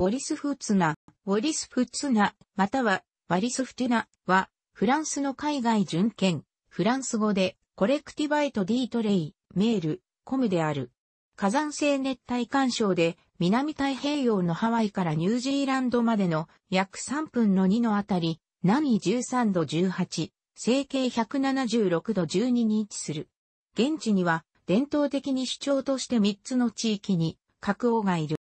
ウォリスフツナ、ウォリスフツナ、または、ワリスフテナは、フランスの海外巡検、フランス語で、コレクティバイトディートレイ、メール、コムである。火山性熱帯干渉で、南太平洋のハワイからニュージーランドまでの約3分の2のあたり、南13度18、成形176度12に位置する。現地には、伝統的に主張として3つの地域に、核王がいる。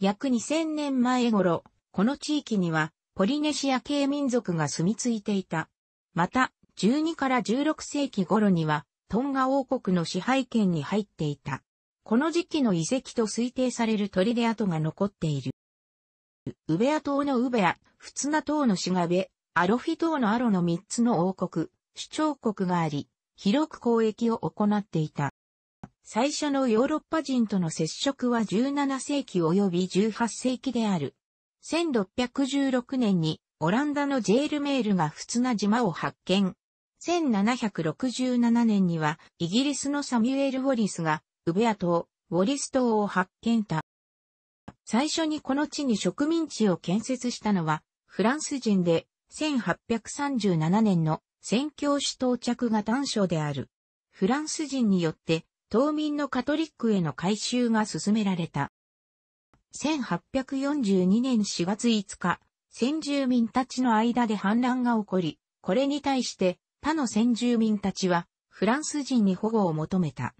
約2000年前頃、この地域にはポリネシア系民族が住み着いていた。また、12から16世紀頃には、トンガ王国の支配権に入っていた。この時期の遺跡と推定される砦跡が残っている。ウベア島のウベア、フツナ島のシガベ、アロフィ島のアロの3つの王国、主張国があり、広く交易を行っていた。最初のヨーロッパ人との接触は17世紀及び18世紀である。1616年にオランダのジェールメールが普通な島を発見。1767年にはイギリスのサミュエル・ウォリスがウベア島、ウォリス島を発見た。最初にこの地に植民地を建設したのはフランス人で1837年の宣教師到着が短所である。フランス人によって島民のカトリックへの改修が進められた。1842年4月5日、先住民たちの間で反乱が起こり、これに対して他の先住民たちはフランス人に保護を求めた。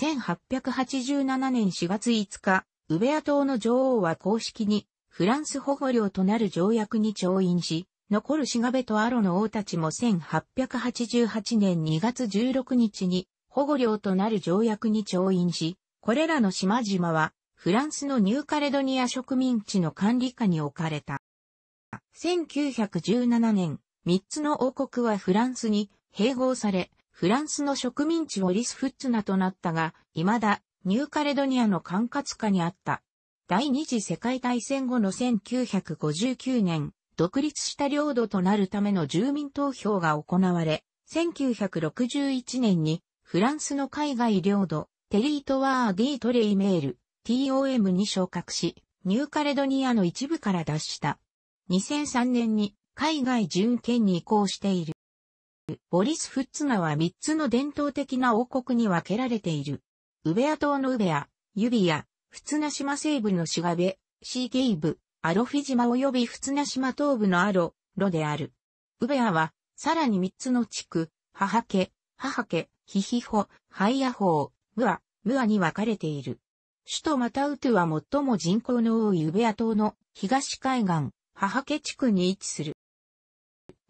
1887年4月5日、ウベア島の女王は公式にフランス保護領となる条約に調印し、残るシガベとアロの王たちも1888年2月16日に保護領となる条約に調印し、これらの島々は、フランスのニューカレドニア植民地の管理下に置かれた。1917年、3つの王国はフランスに併合され、フランスの植民地をリスフッツナとなったが、未だニューカレドニアの管轄下にあった。第二次世界大戦後の1959年、独立した領土となるための住民投票が行われ、1961年にフランスの海外領土、テリートワーディートレイメール、TOM に昇格し、ニューカレドニアの一部から脱した。2003年に海外準権に移行している。ボリス・フッツナは3つの伝統的な王国に分けられている。ウベア島のウベア、ユビア、フツナ島西部のシガベ、シーゲイブ、アロフィ島及びフツナ島東部のアロ、ロである。ウベアは、さらに3つの地区、母家、母家、ヒヒホ、ハイヤホー、ムア、ムアに分かれている。首都マタウトゥは最も人口の多いウベア島の東海岸、ハハケ地区に位置する。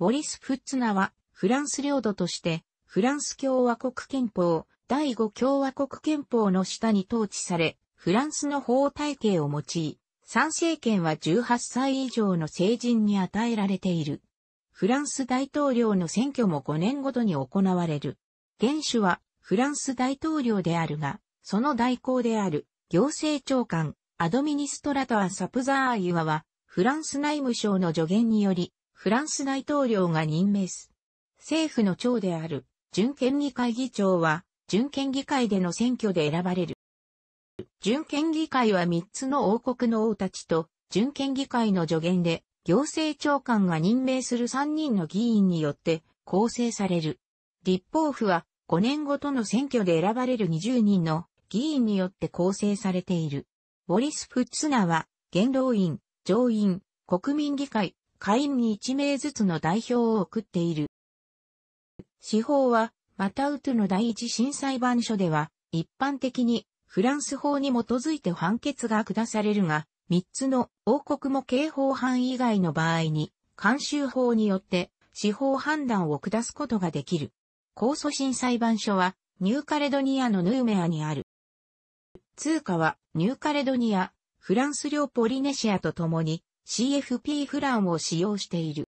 ウォリス・フッツナはフランス領土としてフランス共和国憲法第5共和国憲法の下に統治され、フランスの法体系を用い、参政権は18歳以上の成人に与えられている。フランス大統領の選挙も5年ごとに行われる。元首はフランス大統領であるが、その代行である行政長官、アドミニストラトア・サプザー・イワは、フランス内務省の助言により、フランス大統領が任命す。政府の長である、準県議会議長は、準県議会での選挙で選ばれる。準県議会は3つの王国の王たちと、準県議会の助言で、行政長官が任命する3人の議員によって構成される。立法府は5年ごとの選挙で選ばれる20人の議員によって構成されている。ウォリス・フッツナは、元老院、上院、国民議会、下院に1名ずつの代表を送っている。司法は、マタウトの第一審裁判所では、一般的にフランス法に基づいて判決が下されるが、3つの王国も刑法犯以外の場合に、慣習法によって司法判断を下すことができる。控訴審裁判所は、ニューカレドニアのヌーメアにある。通貨は、ニューカレドニア、フランス領ポリネシアと共に、CFP フランを使用している。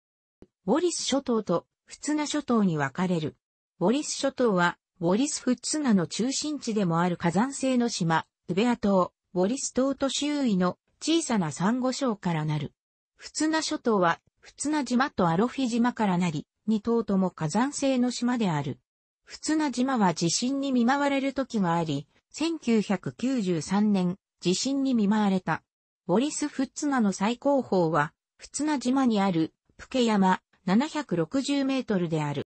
ウォリス諸島とフツナ諸島に分かれる。ウォリス諸島は、ウォリス・フツナの中心地でもある火山性の島、ウベア島、ウォリス島と周囲の小さなサンゴ礁からなる。フツナ諸島は、フツナ島とアロフィ島からなり、二島とも火山性の島である。普通な島は地震に見舞われる時があり、1993年、地震に見舞われた。ウォリス・フッツナの最高峰は、フツナ島にある、プケ山、760メートルである。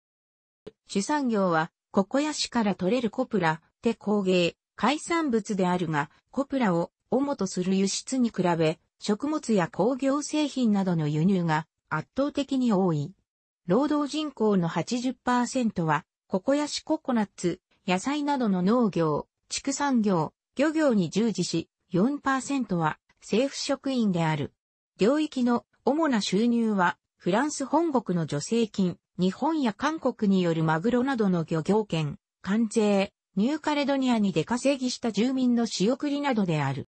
主産業は、ココヤ市から取れるコプラ、手工芸、海産物であるが、コプラを主とする輸出に比べ、食物や工業製品などの輸入が圧倒的に多い。労働人口の80%は、ココヤシココナッツ、野菜などの農業、畜産業、漁業に従事し、4%は政府職員である。領域の主な収入は、フランス本国の助成金、日本や韓国によるマグロなどの漁業権、関税、ニューカレドニアに出稼ぎした住民の仕送りなどである。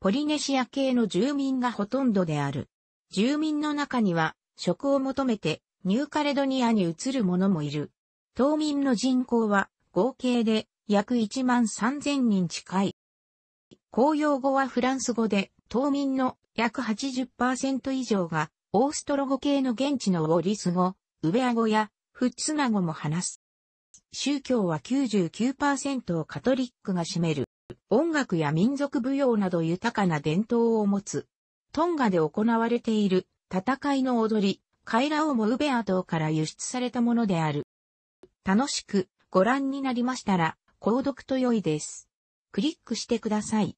ポリネシア系の住民がほとんどである。住民の中には、職を求めてニューカレドニアに移る者もいる。島民の人口は合計で約1万3000人近い。公用語はフランス語で、島民の約80%以上がオーストロ語系の現地のウォリス語、ウベア語やフッツナ語も話す。宗教は99%をカトリックが占める。音楽や民族舞踊など豊かな伝統を持つ。トンガで行われている戦いの踊り、カイラオ・モウベア島から輸出されたものである。楽しくご覧になりましたら、購読と良いです。クリックしてください。